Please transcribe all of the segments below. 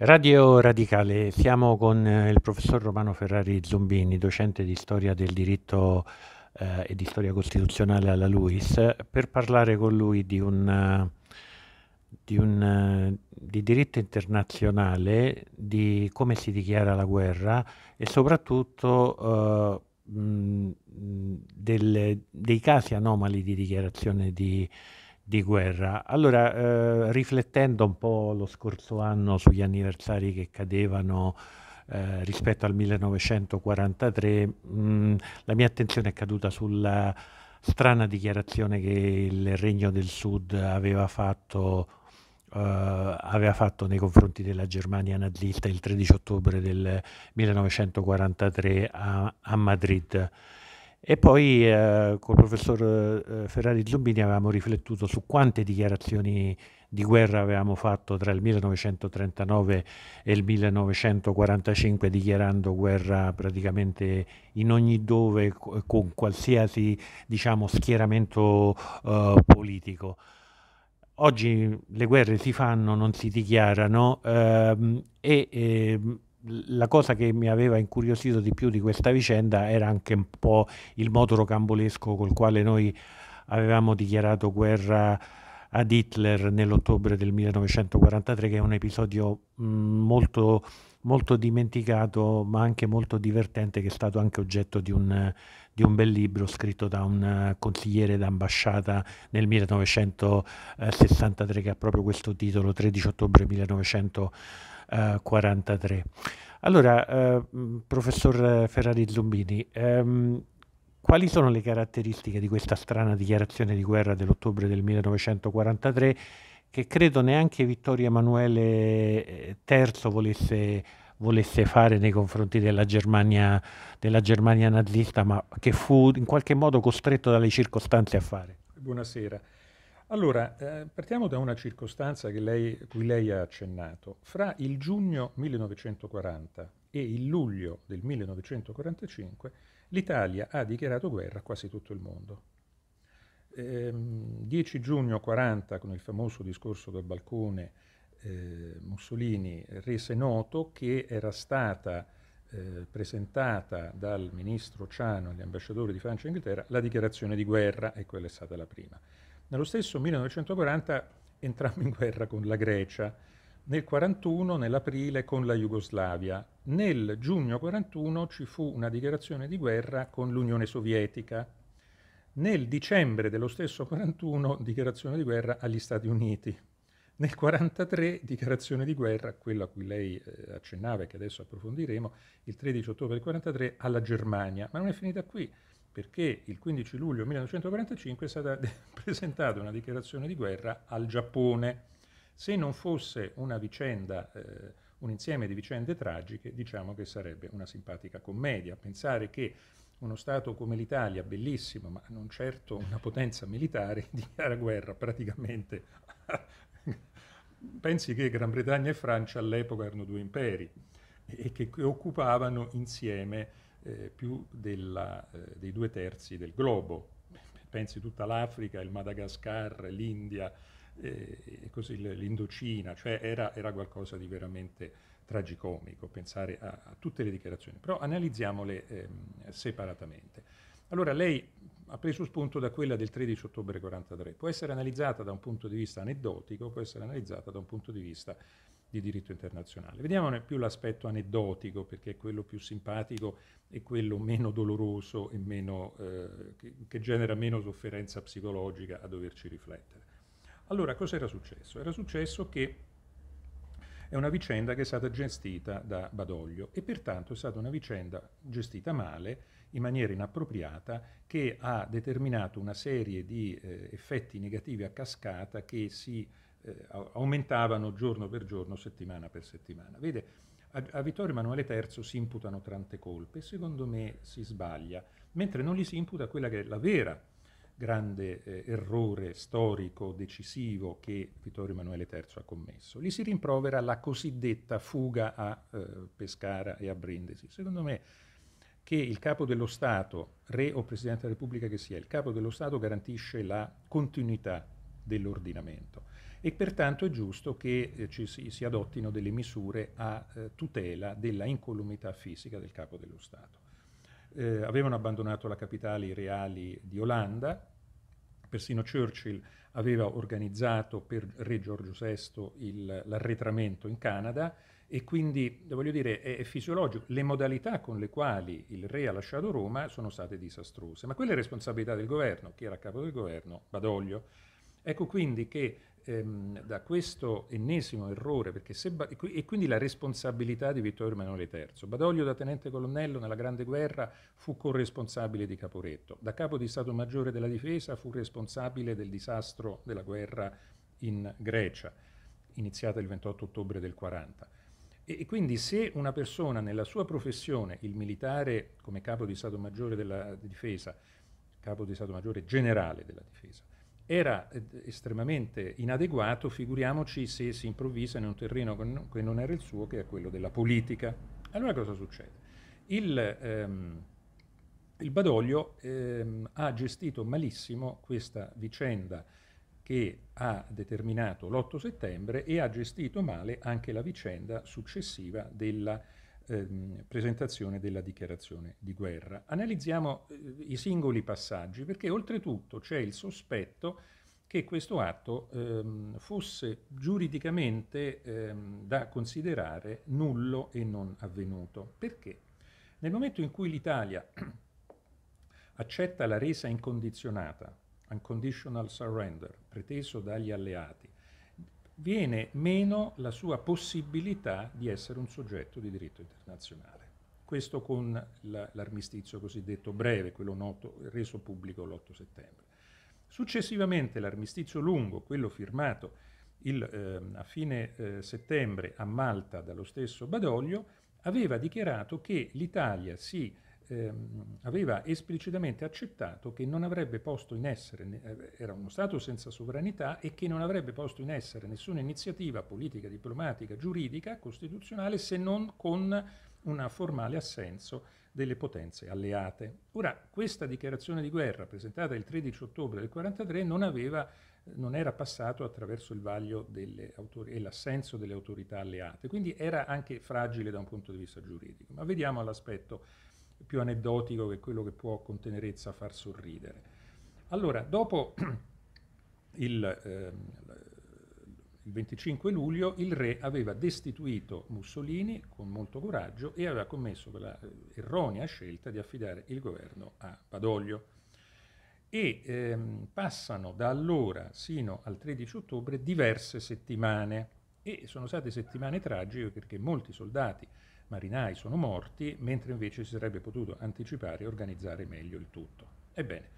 Radio Radicale, siamo con eh, il professor Romano Ferrari Zombini, docente di storia del diritto eh, e di storia costituzionale alla LUIS, per parlare con lui di, un, di, un, di diritto internazionale, di come si dichiara la guerra e soprattutto eh, mh, del, dei casi anomali di dichiarazione di guerra di guerra. Allora, eh, riflettendo un po' lo scorso anno sugli anniversari che cadevano eh, rispetto al 1943, mh, mm, la mia attenzione è caduta sulla strana dichiarazione che il Regno del Sud aveva fatto, eh, aveva fatto nei confronti della Germania nazista il 13 ottobre del 1943 a, a Madrid. E poi eh, col professor eh, Ferrari Zombini avevamo riflettuto su quante dichiarazioni di guerra avevamo fatto tra il 1939 e il 1945 dichiarando guerra praticamente in ogni dove con qualsiasi diciamo, schieramento eh, politico. Oggi le guerre si fanno, non si dichiarano ehm, e ehm, la cosa che mi aveva incuriosito di più di questa vicenda era anche un po' il moto rocambolesco col quale noi avevamo dichiarato guerra ad Hitler nell'ottobre del 1943, che è un episodio mm, molto, molto dimenticato, ma anche molto divertente, che è stato anche oggetto di un, di un bel libro scritto da un eh, consigliere d'ambasciata nel 1963, che ha proprio questo titolo, 13 ottobre 1943 eh, 43. Allora, eh, professor Ferrari Zumbini, ehm, quali sono le caratteristiche di questa strana dichiarazione di guerra dell'ottobre del 1943 che credo neanche Vittorio Emanuele III eh, volesse volesse fare nei confronti della Germania, della Germania nazista, ma che fu in qualche modo costretto dalle circostanze a fare. Buonasera. Allora, eh, partiamo da una circostanza lei, cui lei ha accennato. Fra il giugno 1940 e il luglio del 1945 l'Italia ha dichiarato guerra a quasi tutto il mondo. Ehm, 10 giugno 1940, con il famoso discorso del balcone, eh, Mussolini rese noto che era stata eh, presentata dal ministro Ciano agli ambasciatori di Francia e Inghilterra la dichiarazione di guerra e quella è stata la prima. Nello stesso 1940 entrammo in guerra con la Grecia, nel 1941 nell'aprile con la Jugoslavia, nel giugno 1941 ci fu una dichiarazione di guerra con l'Unione Sovietica, nel dicembre dello stesso 1941 dichiarazione di guerra agli Stati Uniti, nel 1943 dichiarazione di guerra, quella a cui lei eh, accennava e che adesso approfondiremo, il 13 ottobre del 1943 alla Germania. Ma non è finita qui perché il 15 luglio 1945 è stata presentata una dichiarazione di guerra al Giappone. Se non fosse una vicenda, eh, un insieme di vicende tragiche, diciamo che sarebbe una simpatica commedia. Pensare che uno Stato come l'Italia, bellissimo, ma non certo una potenza militare, dichiara guerra praticamente. Pensi che Gran Bretagna e Francia all'epoca erano due imperi e che occupavano insieme eh, più della, eh, dei due terzi del globo. Pensi tutta l'Africa, il Madagascar, l'India, eh, così, l'Indocina, cioè era, era, qualcosa di veramente tragicomico pensare a, a tutte le dichiarazioni, però analizziamole ehm, separatamente. Allora lei ha preso spunto da quella del 13 ottobre 1943, può essere analizzata da un punto di vista aneddotico, può essere analizzata da un punto di vista di diritto internazionale. Vediamone più l'aspetto aneddotico, perché è quello più simpatico e quello meno doloroso e meno, eh, che, che genera meno sofferenza psicologica a doverci riflettere. Allora, cos'era successo? Era successo che è una vicenda che è stata gestita da Badoglio e pertanto è stata una vicenda gestita male, in maniera inappropriata, che ha determinato una serie di eh, effetti negativi a cascata che si eh, aumentavano giorno per giorno, settimana per settimana. Vede, a, a Vittorio Emanuele III si imputano tante colpe, secondo me si sbaglia, mentre non gli si imputa quella che è la vera grande eh, errore storico decisivo che Vittorio Emanuele III ha commesso. Gli si rimprovera la cosiddetta fuga a eh, Pescara e a Brindisi. Secondo me che il capo dello Stato, re o Presidente della Repubblica che sia, il capo dello Stato garantisce la continuità dell'ordinamento e pertanto è giusto che eh, ci si, si, adottino delle misure a eh, tutela della incolumità fisica del capo dello Stato. Eh, avevano abbandonato la capitale i reali di Olanda, persino Churchill aveva organizzato per Re Giorgio VI il, l'arretramento in Canada e quindi, voglio dire, è, è, fisiologico. Le modalità con le quali il re ha lasciato Roma sono state disastrose, ma quella è responsabilità del governo, chi era capo del governo? Badoglio. Ecco quindi che ehm, da questo ennesimo errore, ba- e quindi la responsabilità di Vittorio Emanuele III. Badoglio da tenente colonnello nella Grande Guerra fu corresponsabile di Caporetto, da capo di Stato Maggiore della Difesa fu responsabile del disastro della guerra in Grecia, iniziata il 28 ottobre del 40. E, e quindi se una persona nella sua professione, il militare come capo di Stato Maggiore della Difesa, capo di Stato Maggiore generale della Difesa, era eh, estremamente inadeguato, figuriamoci se si improvvisa in un terreno che non era il suo, che è quello della politica. Allora cosa succede? Il, ehm, il Badoglio ehm, ha gestito malissimo questa vicenda che ha determinato l'8 settembre e ha gestito male anche la vicenda successiva della ehm, presentazione della dichiarazione di guerra. Analizziamo eh, i singoli passaggi perché oltretutto c'è il sospetto che questo atto ehm, fosse giuridicamente ehm, da considerare nullo e non avvenuto. Perché? Nel momento in cui l'Italia accetta la resa incondizionata, unconditional surrender, preteso dagli alleati, viene meno la sua possibilità di essere un soggetto di diritto internazionale. Questo con l'armistizio cosiddetto breve, quello noto, reso pubblico l'8 settembre. Successivamente l'armistizio lungo, quello firmato il, eh, a fine eh, settembre a Malta dallo stesso Badoglio, aveva dichiarato che l'Italia si ehm, aveva esplicitamente accettato che non avrebbe posto in essere, eh, era uno Stato senza sovranità e che non avrebbe posto in essere nessuna iniziativa politica, diplomatica, giuridica, costituzionale se non con un formale assenso delle potenze alleate. Ora, questa dichiarazione di guerra presentata il 13 ottobre del 1943 non, aveva, non era passato attraverso il vaglio autor- e l'assenso delle autorità alleate, quindi era anche fragile da un punto di vista giuridico. Ma vediamo l'aspetto più aneddotico che quello che può con tenerezza far sorridere. Allora, dopo il, eh, il 25 luglio il re aveva destituito Mussolini con molto coraggio e aveva commesso quella eh, erronea scelta di affidare il governo a Badoglio. E ehm, passano da allora sino al 13 ottobre diverse settimane e sono state settimane tragiche perché molti soldati marinai sono morti, mentre invece si sarebbe potuto anticipare e organizzare meglio il tutto. Ebbene,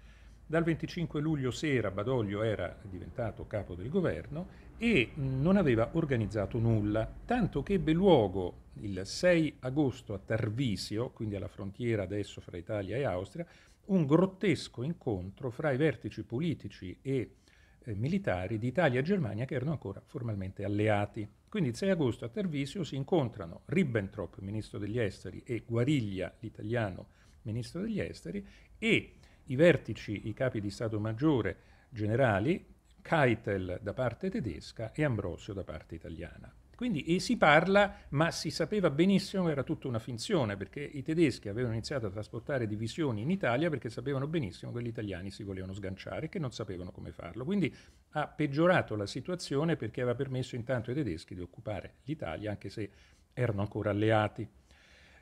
dal 25 luglio sera Badoglio era diventato capo del governo e non aveva organizzato nulla, tanto che ebbe luogo il 6 agosto a Tarvisio, quindi alla frontiera adesso fra Italia e Austria, un grottesco incontro fra i vertici politici e eh, militari di Italia e Germania che erano ancora formalmente alleati. Quindi il 6 agosto a Tervisio si incontrano Ribbentrop, ministro degli esteri, e Guariglia, l'italiano ministro degli esteri, e i vertici, i capi di Stato Maggiore generali, Keitel da parte tedesca e Ambrosio da parte italiana. Quindi e si parla, ma si sapeva benissimo che era tutta una finzione, perché i tedeschi avevano iniziato a trasportare divisioni in Italia perché sapevano benissimo che gli italiani si volevano sganciare e che non sapevano come farlo. Quindi ha peggiorato la situazione perché aveva permesso intanto ai tedeschi di occupare l'Italia, anche se erano ancora alleati.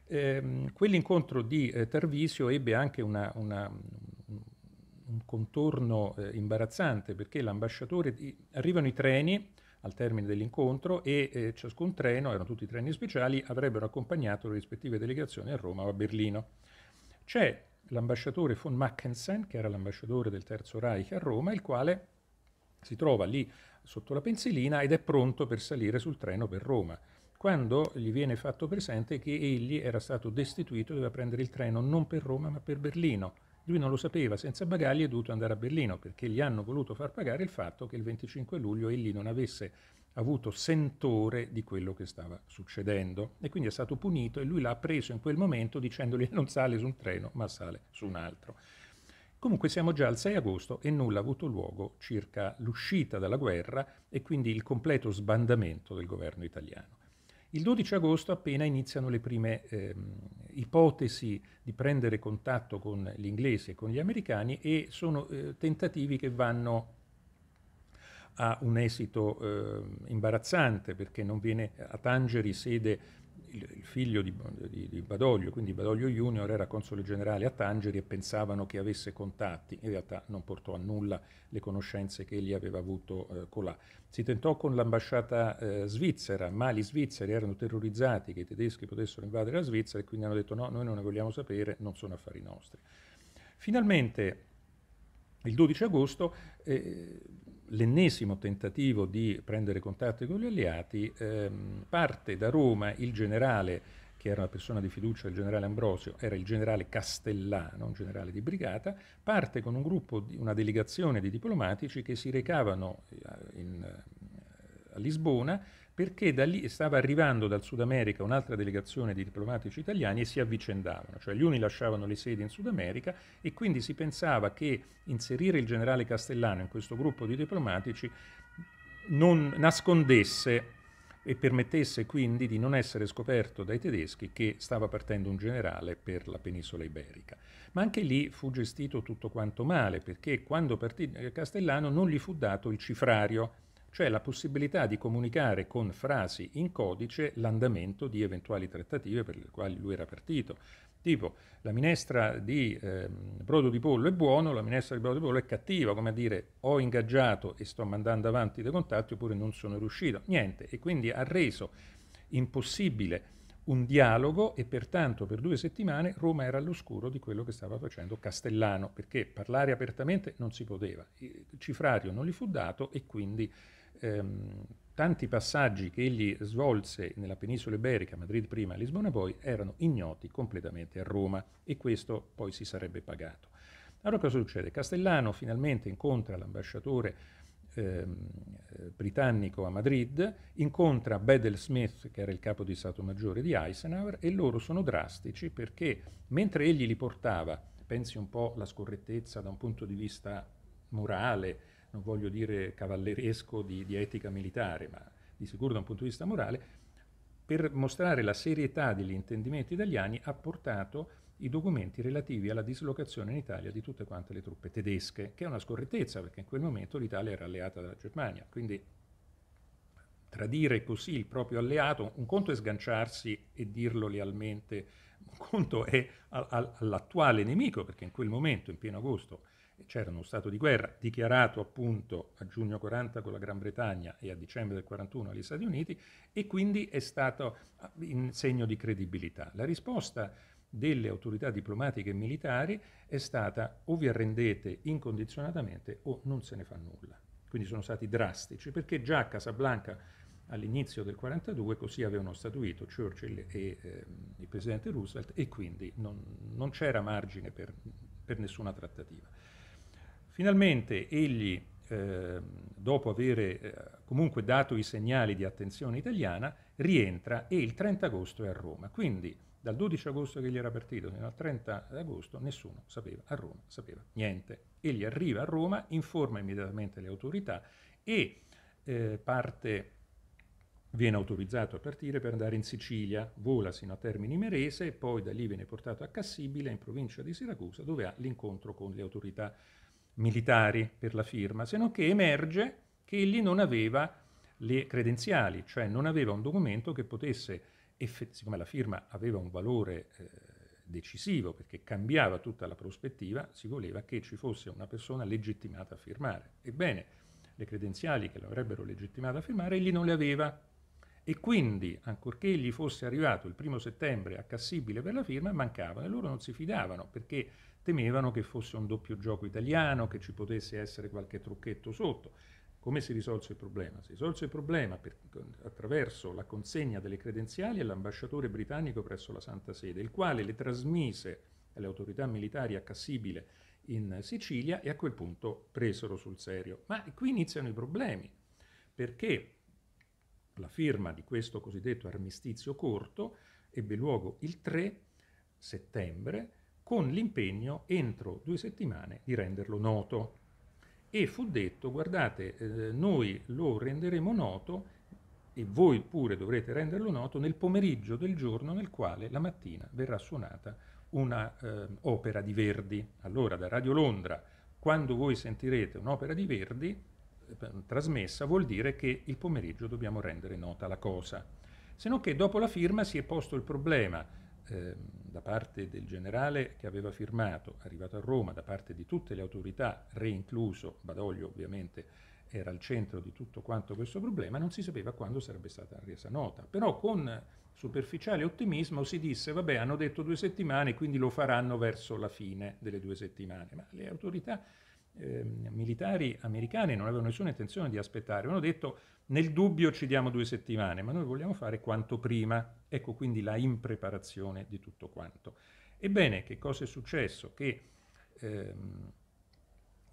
Ehm, quell'incontro di eh, Tarvisio ebbe anche una, una un contorno eh, imbarazzante perché l'ambasciatore di... arrivano i treni al termine dell'incontro e eh, ciascun treno, erano tutti treni speciali, avrebbero accompagnato le rispettive delegazioni a Roma o a Berlino. C'è l'ambasciatore von Mackensen, che era l'ambasciatore del Terzo Reich a Roma, il quale si trova lì sotto la pensilina ed è pronto per salire sul treno per Roma quando gli viene fatto presente che egli era stato destituito, doveva prendere il treno non per Roma ma per Berlino lui non lo sapeva, senza bagagli è dovuto andare a Berlino perché gli hanno voluto far pagare il fatto che il 25 luglio egli non avesse avuto sentore di quello che stava succedendo e quindi è stato punito e lui l'ha preso in quel momento dicendogli non sale su un treno ma sale su un altro. Comunque siamo già al 6 agosto e nulla ha avuto luogo circa l'uscita dalla guerra e quindi il completo sbandamento del governo italiano. Il 12 agosto appena iniziano le prime eh, ipotesi di prendere contatto con gli inglesi e con gli americani e sono eh, tentativi che vanno a un esito eh, imbarazzante perché non viene a Tangeri sede il, il figlio di, di, di, Badoglio, quindi Badoglio Junior, era console generale a Tangeri e pensavano che avesse contatti. In realtà non portò a nulla le conoscenze che egli aveva avuto eh, colà. Si tentò con l'ambasciata eh, svizzera, ma gli svizzeri erano terrorizzati che i tedeschi potessero invadere la Svizzera e quindi hanno detto no, noi non ne vogliamo sapere, non sono affari nostri. Finalmente, il 12 agosto, eh, l'ennesimo tentativo di prendere contatti con gli alleati, ehm, parte da Roma il generale, che era una persona di fiducia del generale Ambrosio, era il generale Castellano, un generale di brigata, parte con un gruppo, di, una delegazione di diplomatici che si recavano eh, in, in, eh, a Lisbona perché da lì stava arrivando dal Sud America un'altra delegazione di diplomatici italiani e si avvicendavano, cioè gli uni lasciavano le sedi in Sud America e quindi si pensava che inserire il generale Castellano in questo gruppo di diplomatici non nascondesse e permettesse quindi di non essere scoperto dai tedeschi che stava partendo un generale per la penisola iberica. Ma anche lì fu gestito tutto quanto male, perché quando partì eh, Castellano non gli fu dato il cifrario cioè la possibilità di comunicare con frasi in codice l'andamento di eventuali trattative per le quali lui era partito. Tipo, la minestra di eh, brodo di pollo è buono, la minestra di brodo di pollo è cattiva, come a dire ho ingaggiato e sto mandando avanti dei contatti oppure non sono riuscito, niente, e quindi ha reso impossibile un dialogo e pertanto per due settimane Roma era all'oscuro di quello che stava facendo Castellano, perché parlare apertamente non si poteva, il cifrario non gli fu dato e quindi ehm, tanti passaggi che egli svolse nella penisola iberica, Madrid prima Lisbona poi, erano ignoti completamente a Roma e questo poi si sarebbe pagato. Allora cosa succede? Castellano finalmente incontra l'ambasciatore ehm, eh, britannico a Madrid, incontra Bedel Smith, che era il capo di Stato Maggiore di Eisenhower, e loro sono drastici perché mentre egli li portava, pensi un po' la scorrettezza da un punto di vista morale, non voglio dire cavalleresco di, di etica militare, ma di sicuro da un punto di vista morale, per mostrare la serietà degli intendimenti italiani ha portato i documenti relativi alla dislocazione in Italia di tutte quante le truppe tedesche, che è una scorrettezza perché in quel momento l'Italia era alleata dalla Germania, quindi tradire così il proprio alleato, un conto è sganciarsi e dirlo lealmente, un conto è all'attuale nemico, perché in quel momento, in pieno agosto, c'era uno stato di guerra dichiarato appunto a giugno 40 con la Gran Bretagna e a dicembre del 41 agli Stati Uniti e quindi è stato ah, in segno di credibilità. La risposta delle autorità diplomatiche e militari è stata o vi arrendete incondizionatamente o non se ne fa nulla. Quindi sono stati drastici perché già a Casablanca all'inizio del 1942 così avevano statuito Churchill e eh, il presidente Roosevelt e quindi non, non c'era margine per, per nessuna trattativa. Finalmente egli, eh, dopo aver eh, comunque dato i segnali di attenzione italiana, rientra e il 30 agosto è a Roma. Quindi dal 12 agosto che gli era partito fino al 30 agosto nessuno sapeva, a Roma sapeva niente. Egli arriva a Roma, informa immediatamente le autorità e eh, parte viene autorizzato a partire per andare in Sicilia, vola sino a Termini Merese e poi da lì viene portato a Cassibile in provincia di Siracusa dove ha l'incontro con le autorità militari per la firma, se non che emerge che egli non aveva le credenziali, cioè non aveva un documento che potesse, siccome la firma aveva un valore eh, decisivo perché cambiava tutta la prospettiva, si voleva che ci fosse una persona legittimata a firmare. Ebbene, le credenziali che l'avrebbero legittimata a firmare egli non le aveva e quindi, ancorché gli fosse arrivato il primo settembre a Cassibile per la firma, mancavano e loro non si fidavano perché temevano che fosse un doppio gioco italiano, che ci potesse essere qualche trucchetto sotto. Come si risolse il problema? Si risolse il problema per, attraverso la consegna delle credenziali all'ambasciatore britannico presso la Santa Sede, il quale le trasmise alle autorità militari a Cassibile in Sicilia e a quel punto presero sul serio. Ma qui iniziano i problemi, perché la firma di questo cosiddetto armistizio corto ebbe luogo il 3 settembre con l'impegno entro due settimane di renderlo noto. E fu detto, guardate, eh, noi lo renderemo noto e voi pure dovrete renderlo noto nel pomeriggio del giorno nel quale la mattina verrà suonata un'opera eh, di Verdi. Allora da Radio Londra, quando voi sentirete un'opera di Verdi eh, trasmessa, vuol dire che il pomeriggio dobbiamo rendere nota la cosa. Se non che dopo la firma si è posto il problema, Ehm, da parte del generale che aveva firmato, arrivato a Roma, da parte di tutte le autorità, reincluso Badoglio ovviamente era al centro di tutto quanto questo problema, non si sapeva quando sarebbe stata resa nota. Però con superficiale ottimismo si disse, vabbè, hanno detto due settimane, quindi lo faranno verso la fine delle due settimane. Ma le autorità eh, militari americani non avevano nessuna intenzione di aspettare, Hanno detto nel dubbio ci diamo due settimane, ma noi vogliamo fare quanto prima, ecco quindi la impreparazione di tutto quanto. Ebbene, che cosa è successo? Che ehm,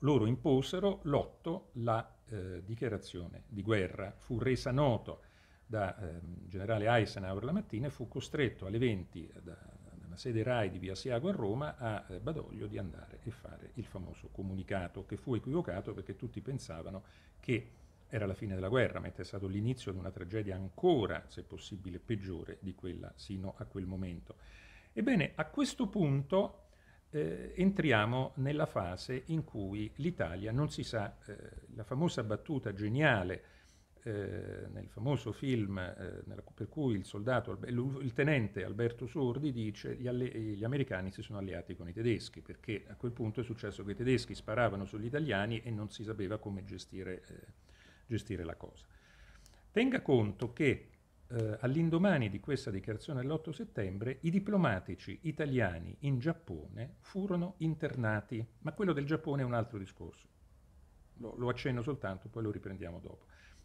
loro imposero l'otto la eh, dichiarazione di guerra, fu resa noto da ehm, generale Eisenhower la mattina e fu costretto alle 20 eh, da, la sede RAI di via Siago a Roma a eh, Badoglio di andare e fare il famoso comunicato che fu equivocato perché tutti pensavano che era la fine della guerra, mentre è stato l'inizio di una tragedia ancora, se possibile, peggiore di quella sino a quel momento. Ebbene, a questo punto eh, entriamo nella fase in cui l'Italia non si sa, eh, la famosa battuta geniale eh, nel famoso film eh, nella, per cui il, soldato, il tenente Alberto Sordi dice gli, gli americani si sono alleati con i tedeschi, perché a quel punto è successo che i tedeschi sparavano sugli italiani e non si sapeva come gestire, eh, gestire la cosa. Tenga conto che eh, all'indomani di questa dichiarazione dell'8 settembre i diplomatici italiani in Giappone furono internati, ma quello del Giappone è un altro discorso. Lo, lo accenno soltanto, poi lo riprendiamo dopo.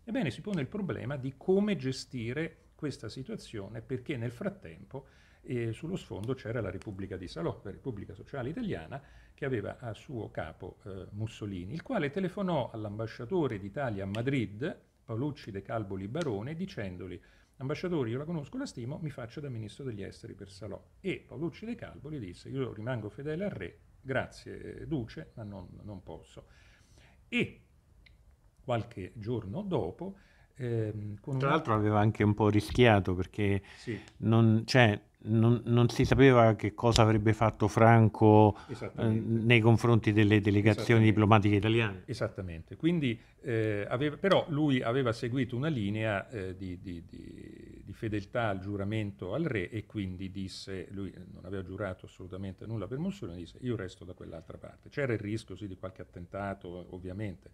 Ebbene, si pone il problema di come gestire questa situazione perché nel frattempo eh, sullo sfondo c'era la Repubblica di Salò, la Repubblica Sociale Italiana, che aveva a suo capo eh, Mussolini, il quale telefonò all'ambasciatore d'Italia a Madrid, Paolucci De Calbo Libarone, dicendogli ambasciatore, io la conosco, la stimo, mi faccio da ministro degli esteri per Salò. E Paolucci De Calbo gli disse, io rimango fedele al re, grazie eh, duce, ma non, non posso. E qualche giorno dopo. Ehm, Tra una... l'altro aveva anche un po' rischiato perché sì. non, cioè, non, non, si sapeva che cosa avrebbe fatto Franco eh, nei confronti delle delegazioni diplomatiche italiane. Esattamente, Quindi, eh, aveva, però lui aveva seguito una linea eh, di, di, di, di, fedeltà al giuramento al re e quindi disse, lui non aveva giurato assolutamente nulla per Mussolini, disse io resto da quell'altra parte. C'era il rischio sì, di qualche attentato ovviamente,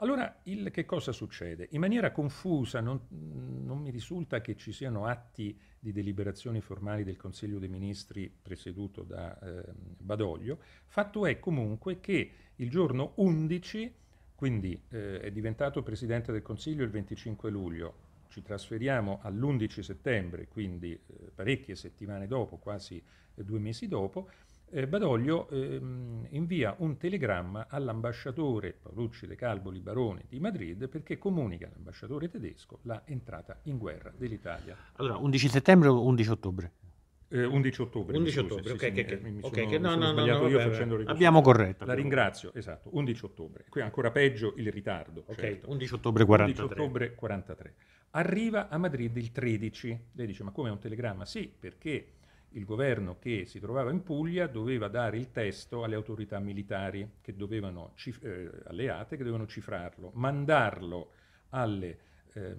allora, il, che cosa succede? In maniera confusa, non, non, mi risulta che ci siano atti di deliberazioni formali del Consiglio dei Ministri presieduto da eh, Badoglio, fatto è comunque che il giorno 11, quindi eh, è diventato Presidente del Consiglio il 25 luglio, ci trasferiamo all'11 settembre, quindi eh, parecchie settimane dopo, quasi eh, due mesi dopo, eh, Badoglio ehm, invia un telegramma all'ambasciatore Paolucci De Calvo Libarone di Madrid perché comunica all'ambasciatore tedesco l'entrata in guerra dell'Italia. Allora, 11 settembre o 11 ottobre? Eh, 11 ottobre. 11 ottobre, eh, ok, che, mi, okay, no, no, no, io vabbè, facendo ricorso. Abbiamo corretto. La ringrazio, esatto, 11 ottobre. Qui ancora peggio il ritardo. Ok, certo. 11 ottobre 43. 11 ottobre 43. Arriva a Madrid il 13. Lei dice, ma come è un telegramma? Sì, perché il governo che si trovava in Puglia doveva dare il testo alle autorità militari che dovevano, eh, alleate che dovevano cifrarlo, mandarlo alle ehm,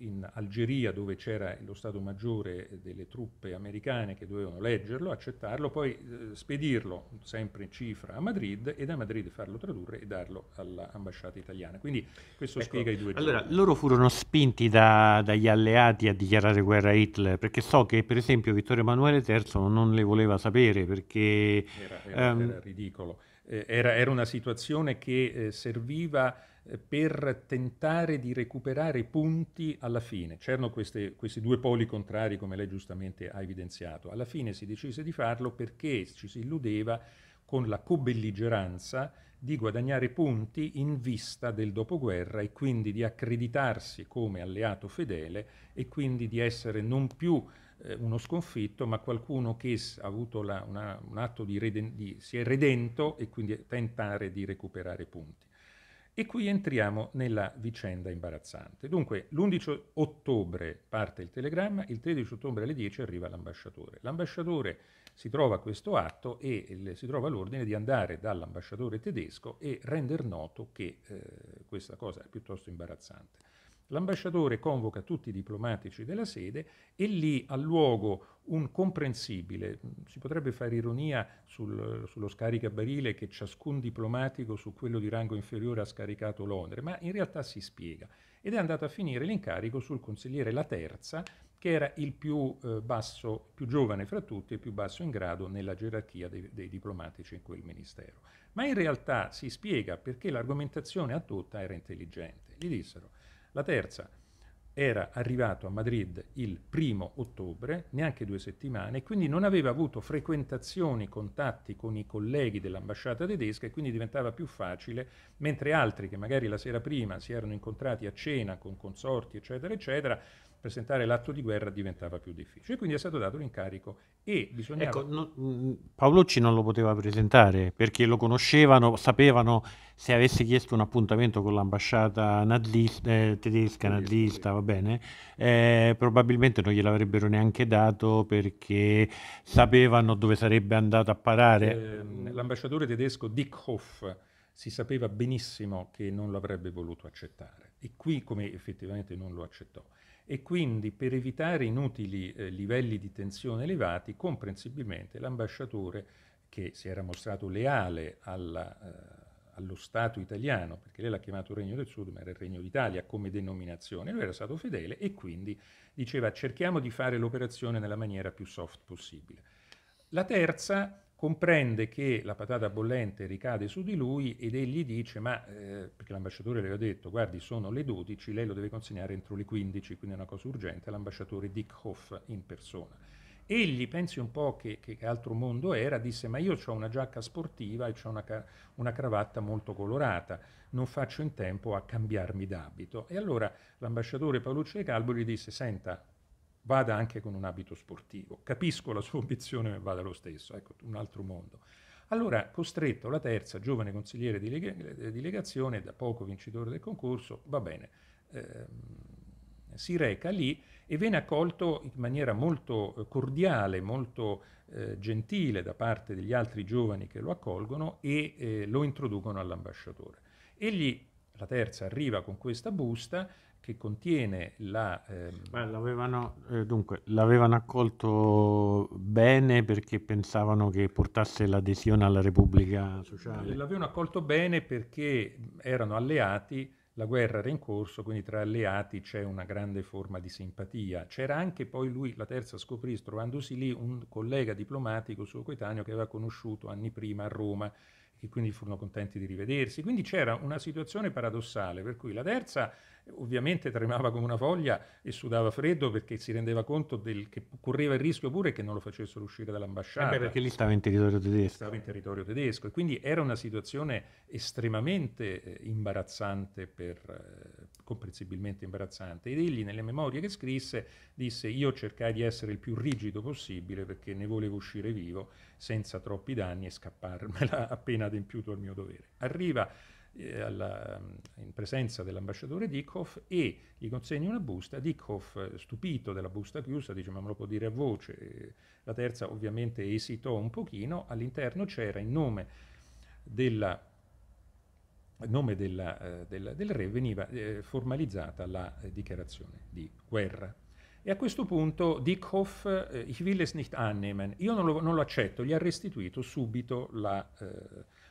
in Algeria dove c'era lo Stato Maggiore delle truppe americane che dovevano leggerlo, accettarlo, poi eh, spedirlo sempre in cifra a Madrid e da Madrid farlo tradurre e darlo all'ambasciata italiana. Quindi questo ecco, spiega i due Allora, giorni. loro furono spinti da, dagli alleati a dichiarare guerra a Hitler, perché so che per esempio Vittorio Emanuele III non le voleva sapere perché... Era, era, um, era ridicolo. Eh, era, era una situazione che eh, serviva per tentare di recuperare punti alla fine. C'erano questi due poli contrari, come lei giustamente ha evidenziato. Alla fine si decise di farlo perché ci si illudeva con la cobelligeranza di guadagnare punti in vista del dopoguerra e quindi di accreditarsi come alleato fedele e quindi di essere non più eh, uno sconfitto, ma qualcuno che ha avuto la, una, un atto di, reden- di si è redento e quindi tentare di recuperare punti. E qui entriamo nella vicenda imbarazzante. Dunque, l'11 ottobre parte il telegramma, il 13 ottobre alle 10 arriva l'ambasciatore. L'ambasciatore si trova a questo atto e eh, si trova l'ordine di andare dall'ambasciatore tedesco e render noto che eh, questa cosa è piuttosto imbarazzante. L'ambasciatore convoca tutti i diplomatici della sede e lì ha luogo un comprensibile, si potrebbe fare ironia sul, sullo scaricabarile che ciascun diplomatico su quello di rango inferiore ha scaricato Londra, ma in realtà si spiega. Ed è andato a finire l'incarico sul consigliere La Terza, che era il più eh, basso, più giovane fra tutti e più basso in grado nella gerarchia dei, dei diplomatici in quel ministero. Ma in realtà si spiega perché l'argomentazione adotta era intelligente. Gli dissero la terza era arrivato a Madrid il primo ottobre, neanche due settimane, e quindi non aveva avuto frequentazioni, contatti con i colleghi dell'ambasciata tedesca e quindi diventava più facile, mentre altri che magari la sera prima si erano incontrati a cena con consorti, eccetera, eccetera, presentare l'atto di guerra diventava più difficile. Quindi è stato dato l'incarico e bisognava... Ecco, no, Paolucci non lo poteva presentare perché lo conoscevano, sapevano se avesse chiesto un appuntamento con l'ambasciata nazista, eh, tedesca, nazista, va bene, eh, probabilmente non gliel'avrebbero neanche dato perché sapevano dove sarebbe andato a parare. Eh, l'ambasciatore tedesco Dick Hoff si sapeva benissimo che non lo avrebbe voluto accettare e qui come effettivamente non lo accettò e quindi per evitare inutili eh, livelli di tensione elevati, comprensibilmente l'ambasciatore che si era mostrato leale alla, eh, allo Stato italiano, perché lei l'ha chiamato Regno del Sud, ma era il Regno d'Italia come denominazione, lui era stato fedele e quindi diceva cerchiamo di fare l'operazione nella maniera più soft possibile. La terza comprende che la patata bollente ricade su di lui ed egli dice, ma eh, perché l'ambasciatore le ha detto, guardi sono le 12, lei lo deve consegnare entro le 15, quindi è una cosa urgente, l'ambasciatore Dick Hoff in persona. Egli, pensi un po' che, che altro mondo era, disse, ma io ho una giacca sportiva e ho una, una cravatta molto colorata, non faccio in tempo a cambiarmi d'abito. E allora l'ambasciatore Paolucci De Calbo gli disse, senta, vada anche con un abito sportivo. Capisco la sua ambizione, ma vada lo stesso, ecco, un altro mondo. Allora, costretto la terza, giovane consigliere di, lega- di legazione, da poco vincitore del concorso, va bene, ehm, si reca lì e viene accolto in maniera molto eh, cordiale, molto eh, gentile da parte degli altri giovani che lo accolgono e eh, lo introducono all'ambasciatore. Egli, la terza, arriva con questa busta, che contiene la... Ehm... Beh, l'avevano, eh, dunque, l'avevano accolto bene perché pensavano che portasse l'adesione alla Repubblica Sociale. L'avevano accolto bene perché erano alleati, la guerra era in corso, quindi tra alleati c'è una grande forma di simpatia. C'era anche poi lui, la terza scoprì, trovandosi lì, un collega diplomatico suo coetaneo che aveva conosciuto anni prima a Roma e quindi furono contenti di rivedersi. Quindi c'era una situazione paradossale per cui la terza ovviamente tremava come una foglia e sudava freddo perché si rendeva conto del, che correva il rischio pure che non lo facessero uscire dall'ambasciata. Eh beh, perché lì stava in territorio tedesco. Stava in territorio tedesco e quindi era una situazione estremamente eh, imbarazzante, per, eh, comprensibilmente imbarazzante. Ed egli nelle memorie che scrisse disse io cercai di essere il più rigido possibile perché ne volevo uscire vivo senza troppi danni e scapparmela appena adempiuto il mio dovere. Arriva eh, alla, ehm, in presenza dell'ambasciatore Dickhoff e gli consegna una busta. Dickhoff, eh, stupito della busta chiusa, dice ma me lo può dire a voce. Eh, la terza ovviamente esitò un pochino, all'interno c'era in nome della nome della, eh, del, del, re veniva eh, formalizzata la eh, dichiarazione di guerra. E a questo punto Dickhoff, eh, ich will es nicht annehmen, io non lo, non lo accetto, gli ha restituito subito la,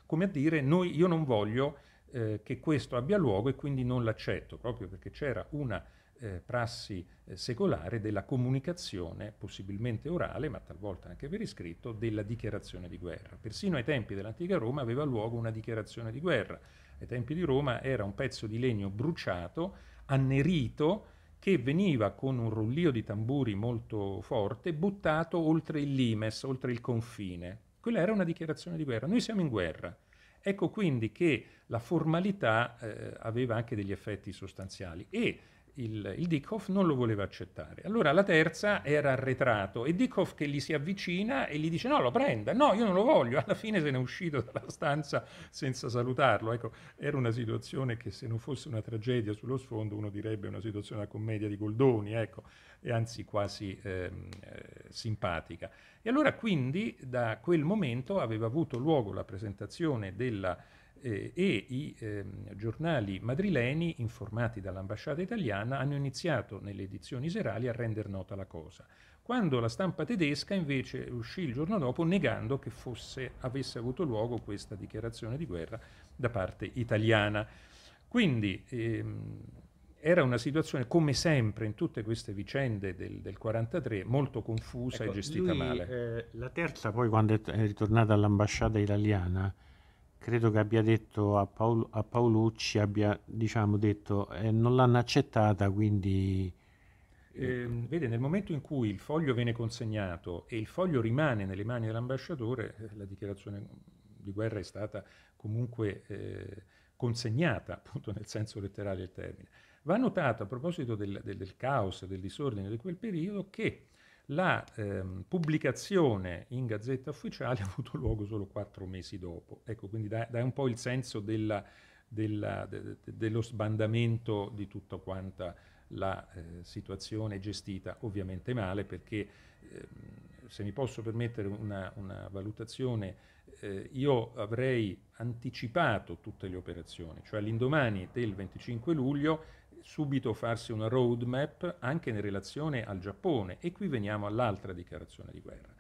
come a dire, noi, io non voglio eh, che questo abbia luogo e quindi non l'accetto, proprio perché c'era una eh, prassi eh, secolare della comunicazione, possibilmente orale, ma talvolta anche per iscritto, della dichiarazione di guerra. Persino ai tempi dell'antica Roma aveva luogo una dichiarazione di guerra. Ai tempi di Roma era un pezzo di legno bruciato, annerito, che veniva con un rollio di tamburi molto forte buttato oltre il limes, oltre il confine. Quella era una dichiarazione di guerra. Noi siamo in guerra Ecco quindi che la formalità eh, aveva anche degli effetti sostanziali e il, il Dickhoff non lo voleva accettare. Allora la terza era arretrato e Dickhoff che gli si avvicina e gli dice no, lo prenda, no, io non lo voglio. Alla fine se ne è uscito dalla stanza senza salutarlo. Ecco, era una situazione che se non fosse una tragedia sullo sfondo uno direbbe una situazione da commedia di Goldoni, ecco, e anzi quasi ehm, eh, simpatica. E allora quindi da quel momento aveva avuto luogo la presentazione della eh, e i eh, giornali madrileni, informati dall'ambasciata italiana, hanno iniziato nelle edizioni serali a rendere nota la cosa. Quando la stampa tedesca invece uscì il giorno dopo negando che fosse, avesse avuto luogo questa dichiarazione di guerra da parte italiana. Quindi ehm, era una situazione, come sempre in tutte queste vicende del, 1943, molto confusa ecco, e gestita lui, male. Eh, la terza poi, quando è ritornata all'ambasciata italiana, credo che abbia detto a, Paol- a Paolucci, abbia diciamo detto eh, non l'hanno accettata, quindi... Eh, ehm, vede, nel momento in cui il foglio viene consegnato e il foglio rimane nelle mani dell'ambasciatore, eh, la dichiarazione di guerra è stata comunque eh, consegnata, appunto nel senso letterale del termine. Va notato a proposito del, del, del caos, del disordine di quel periodo, che la ehm, pubblicazione in Gazzetta Ufficiale ha avuto luogo solo quattro mesi dopo. Ecco, quindi dai un po' il senso della, della, de, de, dello sbandamento di tutta quanta la eh, situazione gestita, ovviamente male, perché ehm, se mi posso permettere una, una valutazione eh, io avrei anticipato tutte le operazioni, cioè all'indomani del 25 luglio subito farsi una roadmap anche in relazione al Giappone e qui veniamo all'altra dichiarazione di guerra.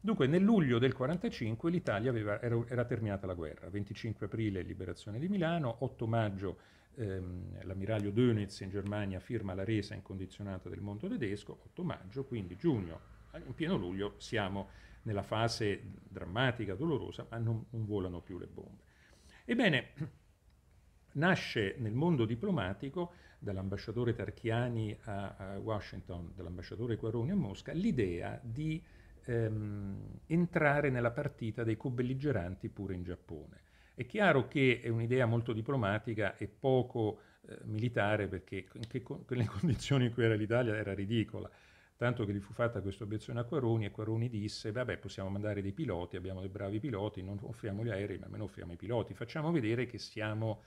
Dunque nel luglio del 1945 l'Italia aveva, era, era, terminata la guerra, 25 aprile liberazione di Milano, 8 maggio ehm, l'ammiraglio Dönitz in Germania firma la resa incondizionata del mondo tedesco, 8 maggio, quindi giugno, in pieno luglio siamo nella fase drammatica, dolorosa, ma non, non volano più le bombe. Ebbene, nasce nel mondo diplomatico dall'ambasciatore Tarchiani a, Washington, dall'ambasciatore Quaroni a Mosca, l'idea di ehm, entrare nella partita dei cobelligeranti pure in Giappone. È chiaro che è un'idea molto diplomatica e poco eh, militare perché con le condizioni in cui era l'Italia era ridicola tanto che gli fu fatta questa obiezione a Quaroni e Quaroni disse vabbè possiamo mandare dei piloti, abbiamo dei bravi piloti, non offriamo gli aerei ma almeno offriamo i piloti, facciamo vedere che siamo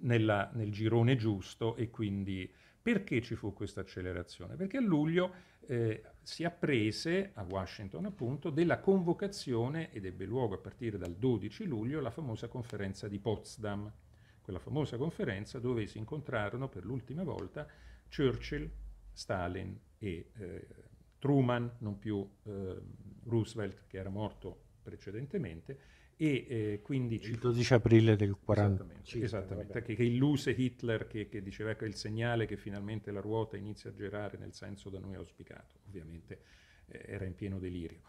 nella, nel girone giusto e quindi perché ci fu questa accelerazione? Perché a luglio eh, si apprese a Washington appunto della convocazione ed ebbe luogo a partire dal 12 luglio la famosa conferenza di Potsdam, quella famosa conferenza dove si incontrarono per l'ultima volta Churchill, Stalin e eh, Truman, non più eh, Roosevelt che era morto precedentemente, e eh, quindi il 12 aprile del 45 esattamente, esattamente che, che, illuse Hitler che, che, diceva che ecco, il segnale che finalmente la ruota inizia a girare nel senso da noi auspicato ovviamente eh, era in pieno delirio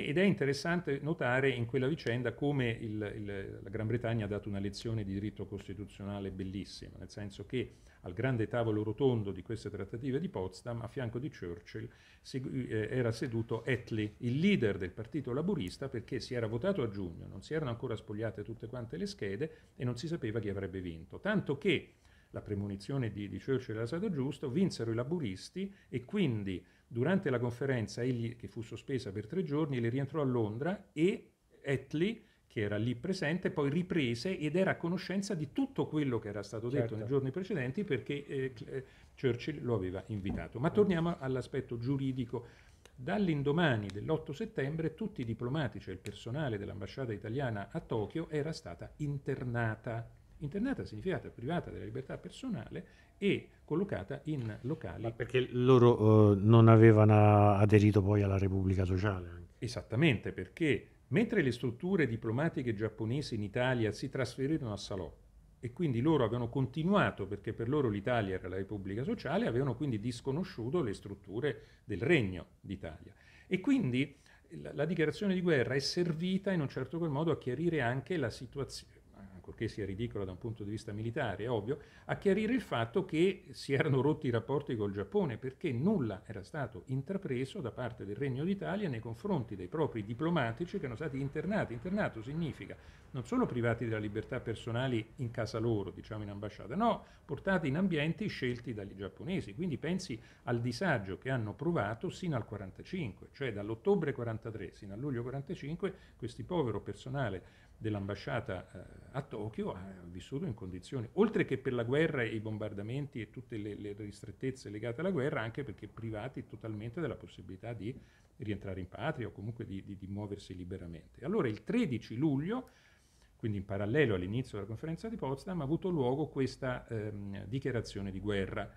ed è interessante notare in quella vicenda come il, il, la Gran Bretagna ha dato una lezione di diritto costituzionale bellissima, nel senso che al grande tavolo rotondo di queste trattative di Potsdam, a fianco di Churchill, si, eh, era seduto Attlee, il leader del partito laburista, perché si era votato a giugno, non si erano ancora spogliate tutte quante le schede e non si sapeva chi avrebbe vinto. Tanto che la premonizione di, di Churchill era stata giusta, vinsero i laburisti e quindi Durante la conferenza, egli, che fu sospesa per tre giorni, le rientrò a Londra e Attlee, che era lì presente, poi riprese ed era a conoscenza di tutto quello che era stato detto certo. nei giorni precedenti perché eh, eh, Churchill lo aveva invitato. Ma torniamo certo. all'aspetto giuridico. Dall'indomani dell'8 settembre tutti i diplomatici e il personale dell'ambasciata italiana a Tokyo era stata internata. Internata significa privata della libertà personale e collocata in locali. Ma perché loro eh, non avevano aderito poi alla Repubblica Sociale. Esattamente, perché mentre le strutture diplomatiche giapponesi in Italia si trasferirono a Salò e quindi loro avevano continuato, perché per loro l'Italia era la Repubblica Sociale, avevano quindi disconosciuto le strutture del Regno d'Italia. E quindi la, la dichiarazione di guerra è servita in un certo qual modo a chiarire anche la situazione ancorché sia ridicola da un punto di vista militare, è ovvio, a chiarire il fatto che si erano rotti i rapporti col Giappone perché nulla era stato intrapreso da parte del Regno d'Italia nei confronti dei propri diplomatici che erano stati internati. Internato significa non solo privati della libertà personale in casa loro, diciamo in ambasciata, no, portati in ambienti scelti dagli giapponesi. Quindi pensi al disagio che hanno provato sino al 45, cioè dall'ottobre 43 sino a luglio 45 questi povero personale dell'ambasciata eh, a Tokyo ha vissuto in condizioni, oltre che per la guerra e i bombardamenti e tutte le, le ristrettezze legate alla guerra, anche perché privati totalmente della possibilità di rientrare in patria o comunque di, di, di muoversi liberamente. Allora il 13 luglio, quindi in parallelo all'inizio della conferenza di Potsdam, ha avuto luogo questa ehm, dichiarazione di guerra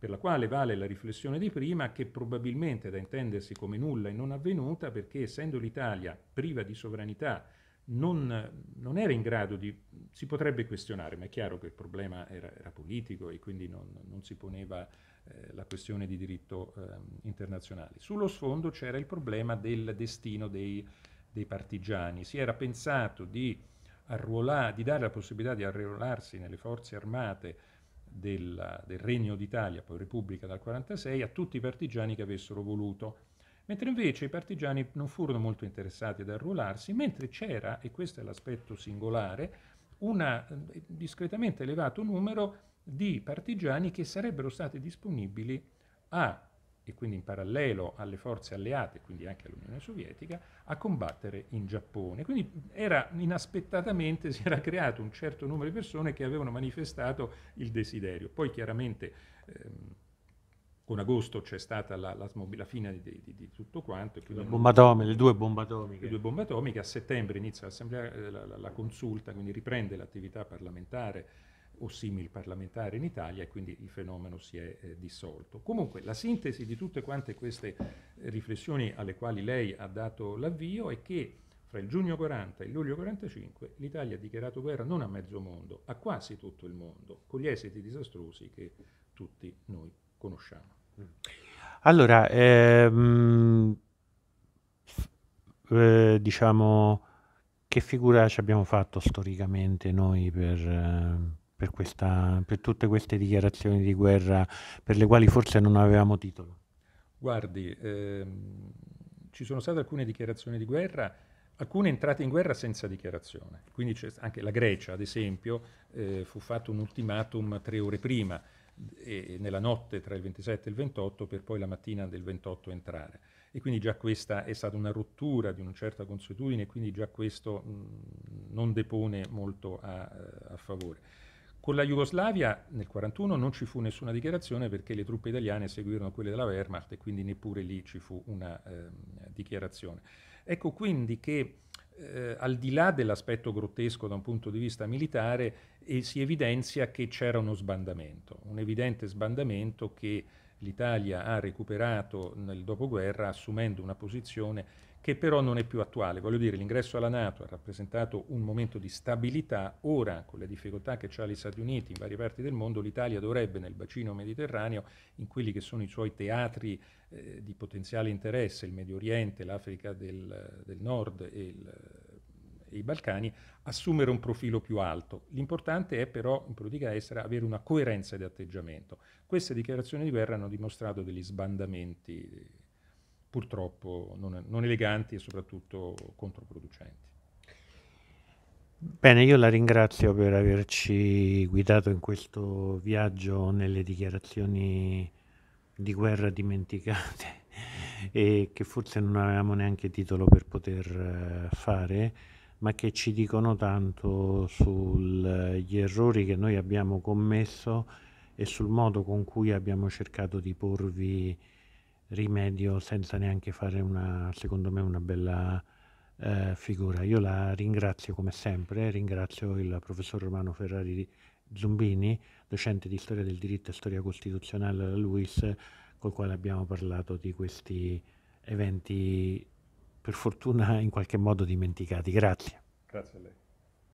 per la quale vale la riflessione di prima, che probabilmente è da intendersi come nulla e non avvenuta, perché essendo l'Italia priva di sovranità non, non, era in grado di... si potrebbe questionare, ma è chiaro che il problema era, era politico e quindi non, non si poneva eh, la questione di diritto eh, internazionale. Sullo sfondo c'era il problema del destino dei, dei partigiani. Si era pensato di, arruola, di, dare la possibilità di arruolarsi nelle forze armate della, del Regno d'Italia, poi Repubblica dal 1946, a tutti i partigiani che avessero voluto mentre invece i partigiani non furono molto interessati ad arruolarsi, mentre c'era, e questo è l'aspetto singolare, un eh, discretamente elevato numero di partigiani che sarebbero stati disponibili a e quindi in parallelo alle forze alleate, quindi anche all'Unione Sovietica, a combattere in Giappone. Quindi era inaspettatamente si era creato un certo numero di persone che avevano manifestato il desiderio. Poi chiaramente ehm, con agosto c'è stata la, la, la fine di, di, di, tutto quanto. Le, bomba atomiche, le due bombe atomiche. Le due bombe atomiche, a settembre inizia eh, la, la, consulta, quindi riprende l'attività parlamentare o simil parlamentare in Italia e quindi il fenomeno si è eh, dissolto. Comunque la sintesi di tutte quante queste riflessioni alle quali lei ha dato l'avvio è che fra il giugno 40 e il luglio 45 l'Italia ha dichiarato guerra non a mezzo mondo, a quasi tutto il mondo, con gli esiti disastrosi che tutti noi conosciamo. Allora, ehm, f- eh, diciamo, che figura ci abbiamo fatto storicamente noi per, eh, per questa, per tutte queste dichiarazioni di guerra per le quali forse non avevamo titolo? Guardi, ehm, ci sono state alcune dichiarazioni di guerra, alcune entrate in guerra senza dichiarazione. Quindi anche la Grecia, ad esempio, eh, fu fatto un ultimatum tre ore prima nella notte tra il 27 e il 28 per poi la mattina del 28 entrare. E quindi già questa è stata una rottura di una certa consuetudine, quindi già questo mh, mm, non depone molto a, eh, a favore. Con la Jugoslavia nel 1941 non ci fu nessuna dichiarazione perché le truppe italiane seguirono quelle della Wehrmacht e quindi neppure lì ci fu una eh, dichiarazione. Ecco quindi che eh, al di là dell'aspetto grottesco da un punto di vista militare, eh, si evidenzia che c'era uno sbandamento, un evidente sbandamento che l'Italia ha recuperato nel dopoguerra assumendo una posizione che però non è più attuale. Voglio dire, l'ingresso alla Nato ha rappresentato un momento di stabilità, ora con le difficoltà che ha gli Stati Uniti in varie parti del mondo, l'Italia dovrebbe nel bacino mediterraneo, in quelli che sono i suoi teatri eh, di potenziale interesse, il Medio Oriente, l'Africa del, del Nord e il e i Balcani, assumere un profilo più alto. L'importante è però, in politica estera, avere una coerenza di atteggiamento. Queste dichiarazioni di guerra hanno dimostrato degli sbandamenti purtroppo non, non eleganti e soprattutto controproducenti. Bene, io la ringrazio per averci guidato in questo viaggio nelle dichiarazioni di guerra dimenticate e che forse non avevamo neanche titolo per poter eh, fare, ma che ci dicono tanto sugli errori che noi abbiamo commesso e sul modo con cui abbiamo cercato di porvi rimedio senza neanche fare una, secondo me, una bella eh, figura. Io la ringrazio come sempre, ringrazio il professor Romano Ferrari Zumbini, docente di storia del diritto e storia costituzionale alla LUIS, col quale abbiamo parlato di questi eventi per fortuna in qualche modo dimenticati. Grazie. Grazie a lei.